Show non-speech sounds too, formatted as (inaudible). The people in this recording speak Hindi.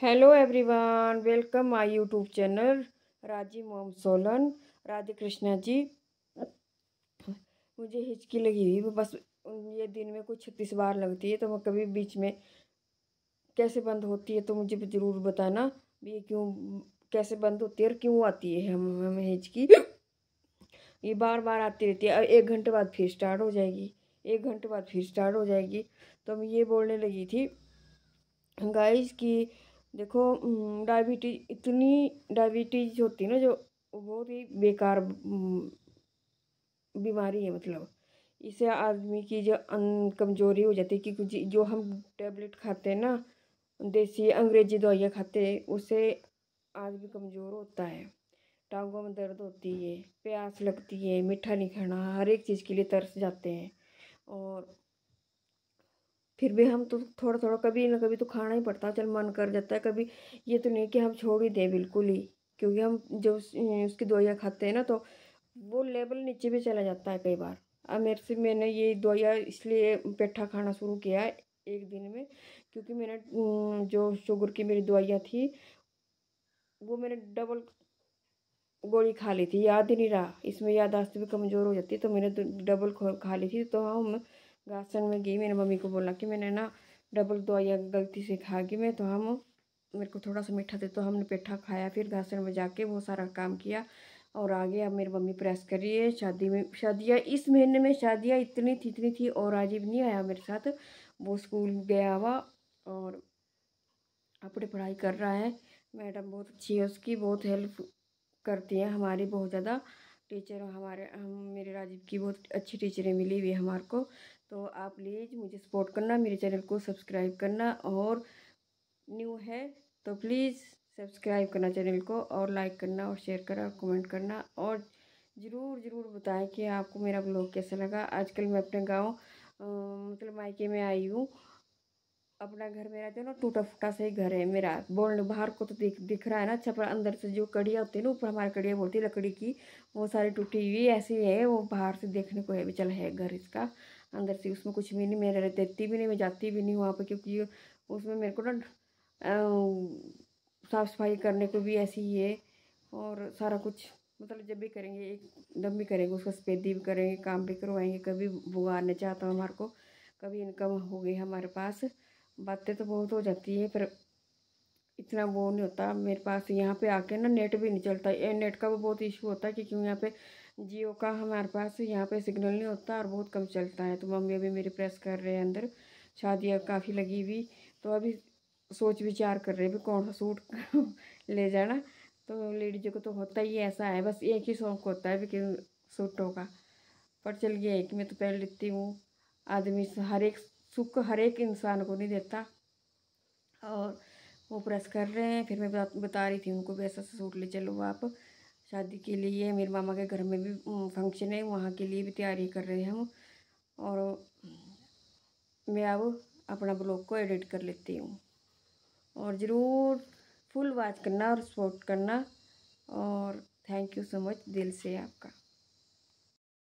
hello everyone welcome my YouTube channel राजी मोम सोलन राधे कृष्णा जी मुझे हिचकी लगी हुई बस ये दिन में कुछ छत्तीस बार लगती है तो मैं कभी बीच में कैसे बंद होती है तो मुझे ज़रूर बताना ये क्यों कैसे बंद होती है और क्यों आती है हम हमें हिचकी ये बार बार आती रहती है एक घंटे बाद फिर स्टार्ट हो जाएगी एक घंटे बाद फिर स्टार्ट हो जाएगी तो मैं ये बोलने लगी थी गाइज की देखो डायबिटीज इतनी डायबिटीज होती है ना जो बहुत ही बेकार बीमारी है मतलब इससे आदमी की जो कमज़ोरी हो जाती है क्योंकि जो हम टेबलेट खाते हैं ना देसी अंग्रेजी दवाइयाँ खाते हैं उससे आदमी कमज़ोर होता है टांगों में दर्द होती है प्यास लगती है मीठा नहीं खाना हर एक चीज़ के लिए तरस जाते हैं और फिर भी हम तो थोड़ा थोड़ा कभी ना कभी तो खाना ही पड़ता है चल मन कर जाता है कभी ये तो नहीं कि हम छोड़ ही दें बिल्कुल ही क्योंकि हम जो उसकी दवाइयाँ खाते हैं ना तो वो लेवल नीचे भी चला जाता है कई बार अब मेरे से मैंने ये दवाइयाँ इसलिए पेठा खाना शुरू किया है एक दिन में क्योंकि मैंने जो शुगर की मेरी दवाइयाँ थी वो मैंने डबल गोली खा ली थी याद ही नहीं रहा इसमें यादाश्त भी कमज़ोर हो जाती तो मैंने तो डबल खा ली थी तो हम राशन में गई मेरी मम्मी को बोला कि मैंने ना डबल दवाइयाँ गलती से खा गई मैं तो हम मेरे को थोड़ा सा मीठा दे तो हमने पेठा खाया फिर घासन में जाके बहुत सारा काम किया और आगे अब मेरी मम्मी प्रेस कर रही है शादी में शादियाँ इस महीने में शादियाँ इतनी थी इतनी थी और राजीव नहीं आया मेरे साथ वो स्कूल गया हुआ और अपनी पढ़ाई कर रहा है मैडम बहुत अच्छी है उसकी बहुत हेल्प करती है हमारी बहुत ज़्यादा टीचर हमारे हम मेरे राजीव की बहुत अच्छी टीचरें मिली हुई हमारे को तो आप प्लीज़ मुझे सपोर्ट करना मेरे चैनल को सब्सक्राइब करना और न्यू है तो प्लीज़ सब्सक्राइब करना चैनल को और लाइक करना और शेयर करना और कमेंट करना और ज़रूर ज़रूर बताएं कि आपको मेरा ब्लॉग कैसा लगा आजकल मैं अपने गांव मतलब मायके में आई हूँ अपना घर मेरा जो ना टूटा फूटा सा ही घर है मेरा बोल बाहर को तो दिख दिख रहा है ना अच्छा अंदर से जो कड़ियाँ होती है ना ऊपर हमारी कड़ियाँ बोलती है लकड़ी की वो सारी टूटी हुई ऐसी है वो बाहर से देखने को है भी चल है घर इसका अंदर से उसमें कुछ भी नहीं मेरे रह देती भी नहीं मैं जाती भी नहीं वहाँ पर क्योंकि उसमें मेरे को ना साफ़ सफाई करने को भी ऐसी ही है और सारा कुछ मतलब जब भी करेंगे एकदम भी करेंगे उसका सफेदी भी करेंगे काम भी करवाएंगे कभी नहीं चाहता हूँ हमारे को कभी इनकम हो गई हमारे पास बातें तो बहुत हो जाती है पर इतना वो नहीं होता मेरे पास यहाँ पे आके ना नेट भी नहीं चलता नेट का भी बहुत इशू होता है क्योंकि यहाँ पे जियो का हमारे पास यहाँ पे सिग्नल नहीं होता और बहुत कम चलता है तो मम्मी अभी मेरी प्रेस कर रहे हैं अंदर शादियाँ काफ़ी लगी हुई तो अभी सोच विचार कर रहे हैं भी कौन सा सूट (laughs) ले जाना तो लेडीजों को तो होता ही ऐसा है बस एक ही शौक होता है भी सूटों का पर चलिए एक मैं तो पहन लेती हूँ आदमी हर एक सुख हर एक इंसान को नहीं देता और वो प्रेस कर रहे हैं फिर मैं बता, रही थी उनको भी ऐसा सूट ले चलो आप शादी के लिए मेरे मामा के घर में भी फंक्शन है वहाँ के लिए भी तैयारी कर रहे हैं हम और मैं अब अपना ब्लॉग को एडिट कर लेती हूँ और ज़रूर फुल वॉच करना और सपोर्ट करना और थैंक यू सो मच दिल से आपका